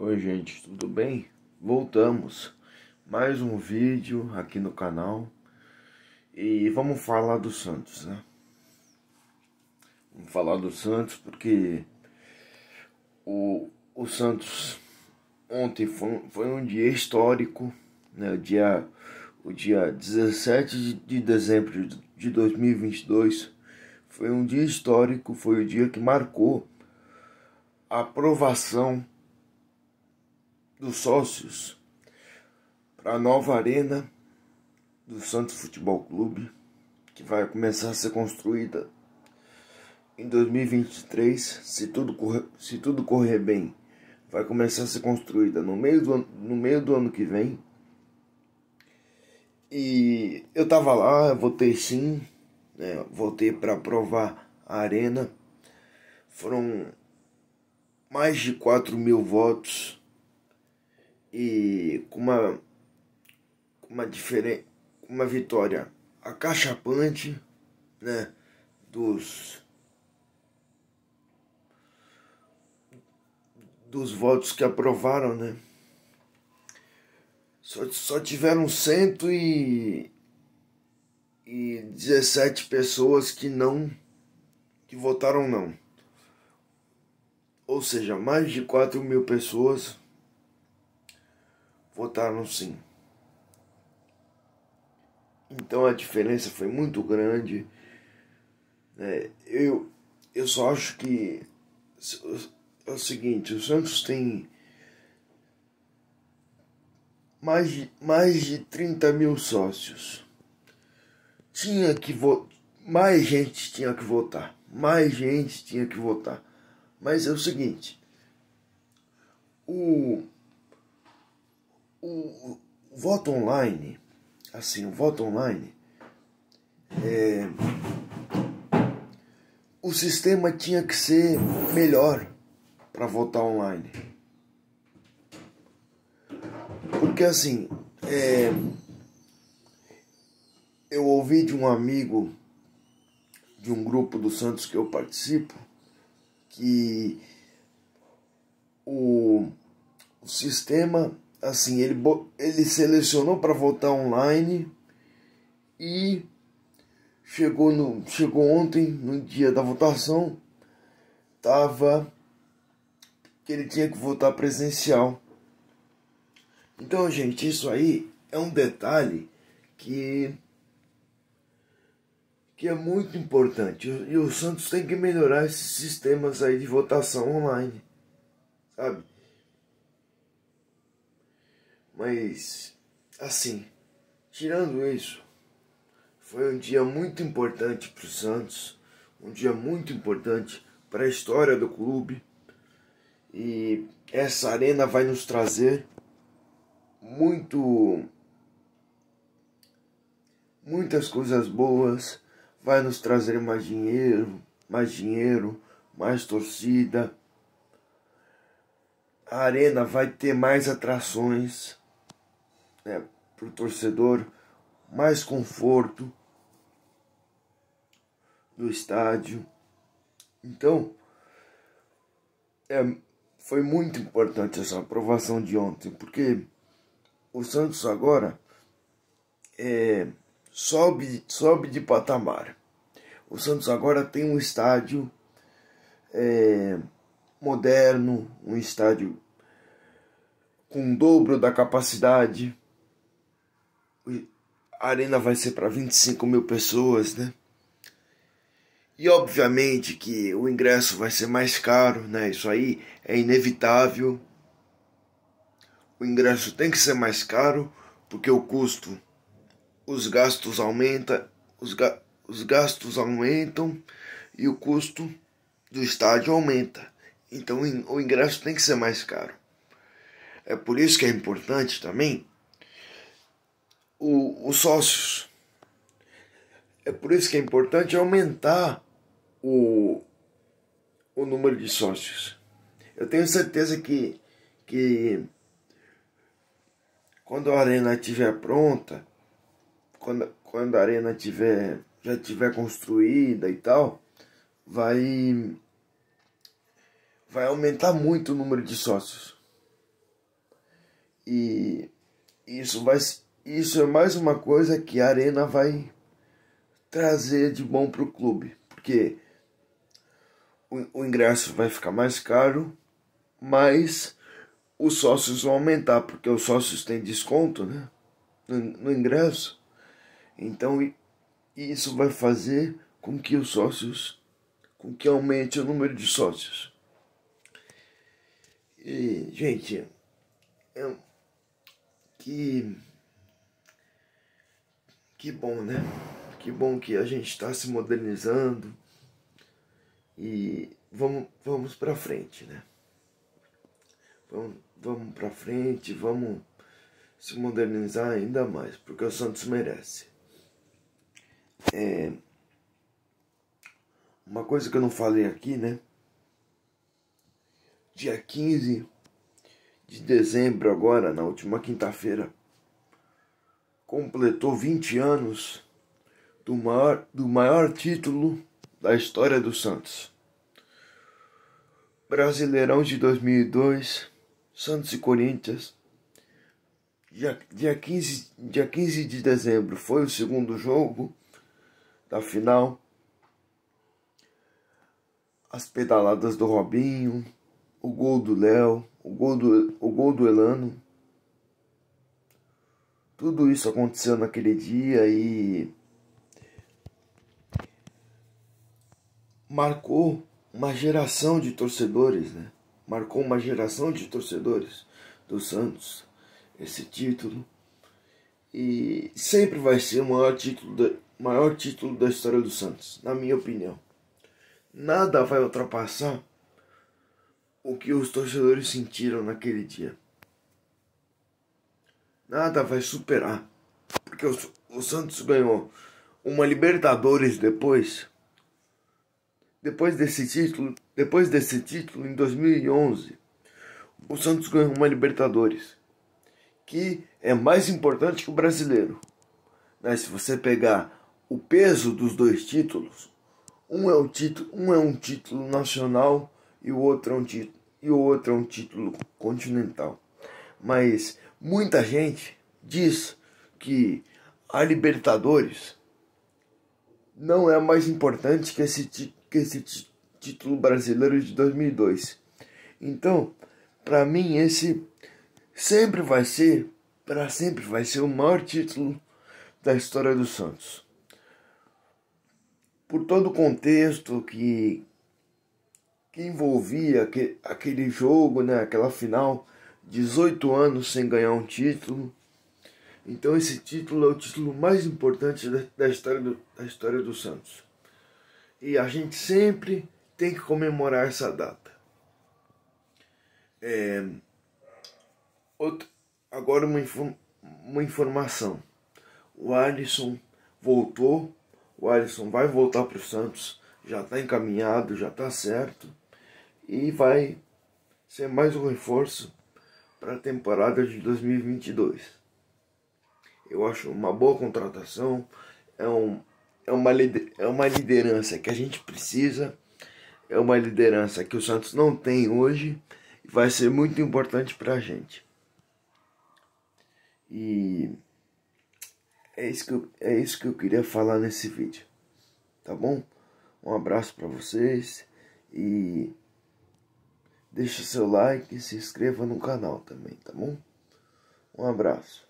Oi gente, tudo bem? Voltamos, mais um vídeo aqui no canal e vamos falar do Santos, né? Vamos falar do Santos porque o, o Santos ontem foi, foi um dia histórico, né? O dia, o dia 17 de, de dezembro de 2022 foi um dia histórico, foi o dia que marcou a aprovação dos sócios para a nova arena do Santos Futebol Clube, que vai começar a ser construída em 2023, se tudo correr, se tudo correr bem, vai começar a ser construída no meio do, no meio do ano que vem. E eu tava lá, eu votei sim, né? votei para aprovar a arena. Foram mais de 4 mil votos e com uma uma diferente uma vitória acachapante, né, dos dos votos que aprovaram, né? Só, só tiveram cento e, e 17 pessoas que não que votaram não. Ou seja, mais de 4 mil pessoas votaram sim. Então a diferença foi muito grande. É, eu, eu só acho que é o seguinte, o Santos tem mais de, mais de 30 mil sócios. Tinha que votar. Mais gente tinha que votar. Mais gente tinha que votar. Mas é o seguinte. O o, o voto online, assim, o voto online, é, o sistema tinha que ser melhor para votar online. Porque assim, é, eu ouvi de um amigo de um grupo do Santos que eu participo que o, o sistema assim, ele, ele selecionou para votar online e chegou, no, chegou ontem, no dia da votação, tava que ele tinha que votar presencial. Então, gente, isso aí é um detalhe que que é muito importante. E o Santos tem que melhorar esses sistemas aí de votação online, sabe? Mas, assim, tirando isso, foi um dia muito importante para o Santos, um dia muito importante para a história do clube. E essa arena vai nos trazer muito muitas coisas boas, vai nos trazer mais dinheiro, mais dinheiro, mais torcida. A arena vai ter mais atrações né, para o torcedor mais conforto no estádio. Então, é, foi muito importante essa aprovação de ontem, porque o Santos agora é, sobe, sobe de patamar. O Santos agora tem um estádio é, moderno, um estádio com o dobro da capacidade a arena vai ser para 25 mil pessoas, né? E obviamente que o ingresso vai ser mais caro, né? Isso aí é inevitável. O ingresso tem que ser mais caro porque o custo, os gastos aumenta, os, ga os gastos aumentam e o custo do estádio aumenta. Então o ingresso tem que ser mais caro. É por isso que é importante também o, os sócios. É por isso que é importante aumentar o, o número de sócios. Eu tenho certeza que, que quando a arena estiver pronta, quando, quando a arena tiver, já estiver construída e tal, vai, vai aumentar muito o número de sócios. E isso vai isso é mais uma coisa que a Arena vai trazer de bom para o clube, porque o, o ingresso vai ficar mais caro, mas os sócios vão aumentar, porque os sócios têm desconto né, no, no ingresso. Então isso vai fazer com que os sócios, com que aumente o número de sócios. E, gente, eu, que que bom, né? Que bom que a gente está se modernizando e vamos, vamos para frente, né? Vamos, vamos para frente, vamos se modernizar ainda mais, porque o Santos merece. É, uma coisa que eu não falei aqui, né? Dia 15 de dezembro, agora, na última quinta-feira, completou 20 anos do maior, do maior título da história do Santos. Brasileirão de 2002, Santos e Corinthians. Dia, dia, 15, dia 15 de dezembro foi o segundo jogo da final. As pedaladas do Robinho, o gol do Léo, o gol do, o gol do Elano tudo isso aconteceu naquele dia e marcou uma geração de torcedores, né? Marcou uma geração de torcedores do Santos esse título e sempre vai ser o maior título da, maior título da história do Santos, na minha opinião. Nada vai ultrapassar o que os torcedores sentiram naquele dia nada vai superar. Porque o, o Santos ganhou uma Libertadores depois. Depois desse título, depois desse título em 2011, o Santos ganhou uma Libertadores, que é mais importante que o brasileiro. Mas né? se você pegar o peso dos dois títulos, um é, o título, um é um título nacional e o outro é um título, e o outro é um título continental. Mas Muita gente diz que a Libertadores não é mais importante que esse, que esse título brasileiro de 2002. Então, para mim, esse sempre vai ser, para sempre vai ser o maior título da história do Santos. Por todo o contexto que, que envolvia aquele, aquele jogo, né, aquela final 18 anos sem ganhar um título. Então esse título é o título mais importante da, história, do, da história do Santos. E a gente sempre tem que comemorar essa data. É, agora uma, inform, uma informação. O Alisson voltou, o Alisson vai voltar para o Santos, já está encaminhado, já está certo, e vai ser mais um reforço para a temporada de 2022. Eu acho uma boa contratação, é, um, é, uma, é uma liderança que a gente precisa, é uma liderança que o Santos não tem hoje e vai ser muito importante para a gente. E é isso, que eu, é isso que eu queria falar nesse vídeo, tá bom? Um abraço para vocês e Deixe seu like e se inscreva no canal também, tá bom? Um abraço.